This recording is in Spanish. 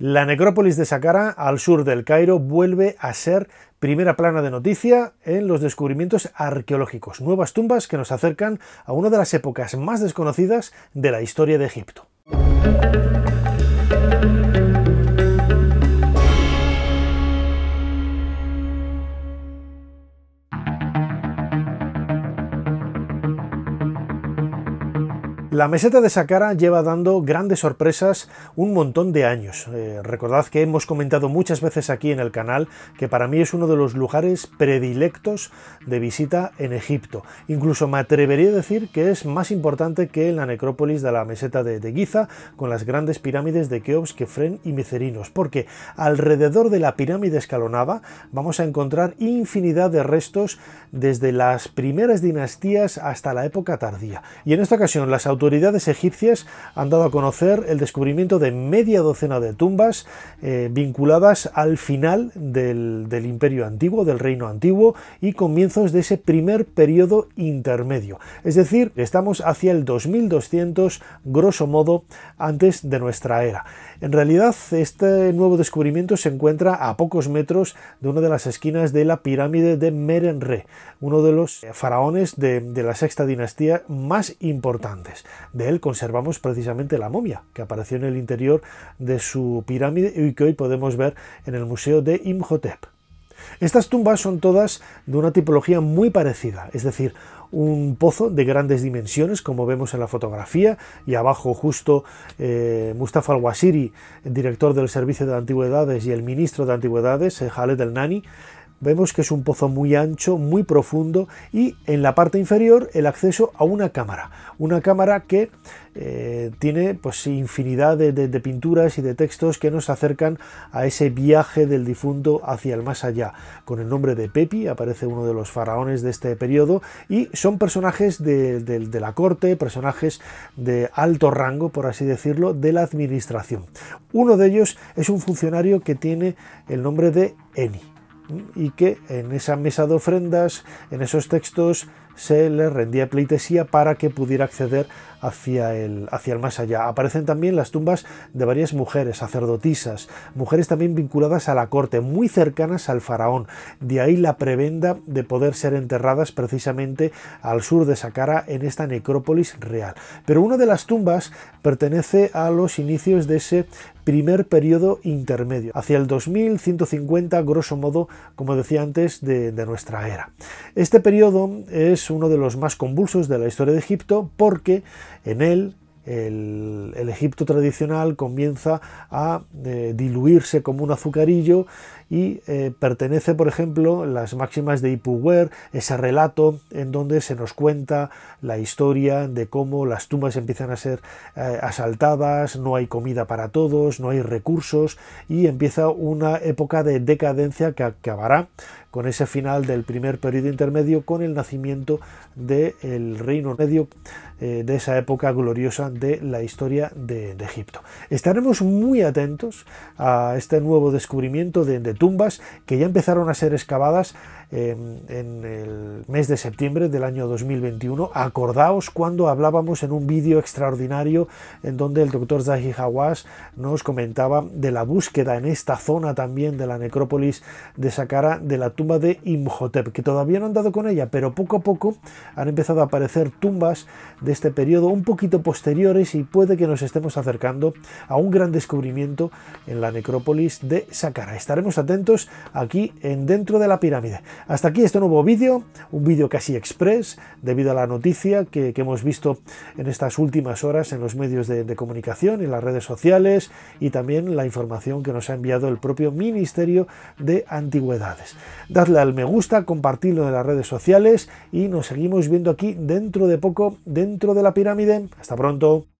La necrópolis de Saqqara, al sur del Cairo, vuelve a ser primera plana de noticia en los descubrimientos arqueológicos, nuevas tumbas que nos acercan a una de las épocas más desconocidas de la historia de Egipto. La meseta de Saqqara lleva dando grandes sorpresas un montón de años. Eh, recordad que hemos comentado muchas veces aquí en el canal que para mí es uno de los lugares predilectos de visita en Egipto. Incluso me atrevería a decir que es más importante que la necrópolis de la meseta de, de Giza con las grandes pirámides de Keops, Kefren y Micerinos, porque alrededor de la pirámide escalonada vamos a encontrar infinidad de restos desde las primeras dinastías hasta la época tardía. Y en esta ocasión las autoridades egipcias han dado a conocer el descubrimiento de media docena de tumbas eh, vinculadas al final del, imperio antiguo, del reino antiguo y comienzos de ese primer periodo intermedio. Es decir, estamos hacia el 2200, grosso modo, antes de nuestra era. En realidad, este nuevo descubrimiento se encuentra a pocos metros de una de las esquinas de la pirámide de Merenre, uno de los faraones de la sexta dinastía más importantes. De él conservamos precisamente la momia que apareció en el interior de su pirámide y que hoy podemos ver en el Museo de Imhotep. Estas tumbas son todas de una tipología muy parecida, es decir, un pozo de grandes dimensiones, como vemos en la fotografía, y abajo justo eh, Mustafa al Wasiri, director del Servicio de Antigüedades, y el ministro de Antigüedades, eh, Khaled el Nani, Vemos que es un pozo muy ancho, muy profundo y en la parte inferior el acceso a una cámara. Una cámara que eh, tiene pues infinidad de, pinturas y de textos que nos acercan a ese viaje del difunto hacia el más allá. Con el nombre de Pepi aparece uno de los faraones de este periodo y son personajes de la corte, personajes de alto rango, por así decirlo, de la administración. Uno de ellos es un funcionario que tiene el nombre de Eni y que en esa mesa de ofrendas, en esos textos, se le rendía pleitesía para que pudiera acceder hacia el, hacia el más allá. Aparecen también las tumbas de varias mujeres, sacerdotisas, mujeres también vinculadas a la corte, muy cercanas al faraón. De ahí la prebenda de poder ser enterradas precisamente al sur de Saqqara en esta necrópolis real. Pero una de las tumbas pertenece a los inicios de ese primer periodo intermedio, hacia el 2150, grosso modo, como decía antes, de, nuestra era. Este periodo es uno de los más convulsos de la historia de Egipto porque en él el, Egipto tradicional comienza a eh, diluirse como un azucarillo y eh, pertenece, por ejemplo, las máximas de Ipuwer, ese relato en donde se nos cuenta la historia de cómo las tumbas empiezan a ser eh, asaltadas, no hay comida para todos, no hay recursos y empieza una época de decadencia que acabará con ese final del primer periodo intermedio con el nacimiento del Reino Medio eh, de esa época gloriosa de la historia de, Egipto. Estaremos muy atentos a este nuevo descubrimiento de, de tumbas que ya empezaron a ser excavadas en el mes de septiembre del año 2021. Acordaos cuando hablábamos en un vídeo extraordinario en donde el doctor Zahi Hawass nos comentaba de la búsqueda en esta zona también de la necrópolis de Saqqara de la tumba de Imhotep, que todavía no han dado con ella, pero poco a poco han empezado a aparecer tumbas de este periodo un poquito posteriores y puede que nos estemos acercando a un gran descubrimiento en la necrópolis de Saqqara. Estaremos atentos aquí en Dentro de la Pirámide. Hasta aquí este nuevo vídeo, un vídeo casi express debido a la noticia que, hemos visto en estas últimas horas en los medios de, de comunicación, en las redes sociales y también la información que nos ha enviado el propio Ministerio de Antigüedades. Dadle al me gusta, compartidlo en las redes sociales y nos seguimos viendo aquí dentro de poco, dentro de la pirámide. Hasta pronto.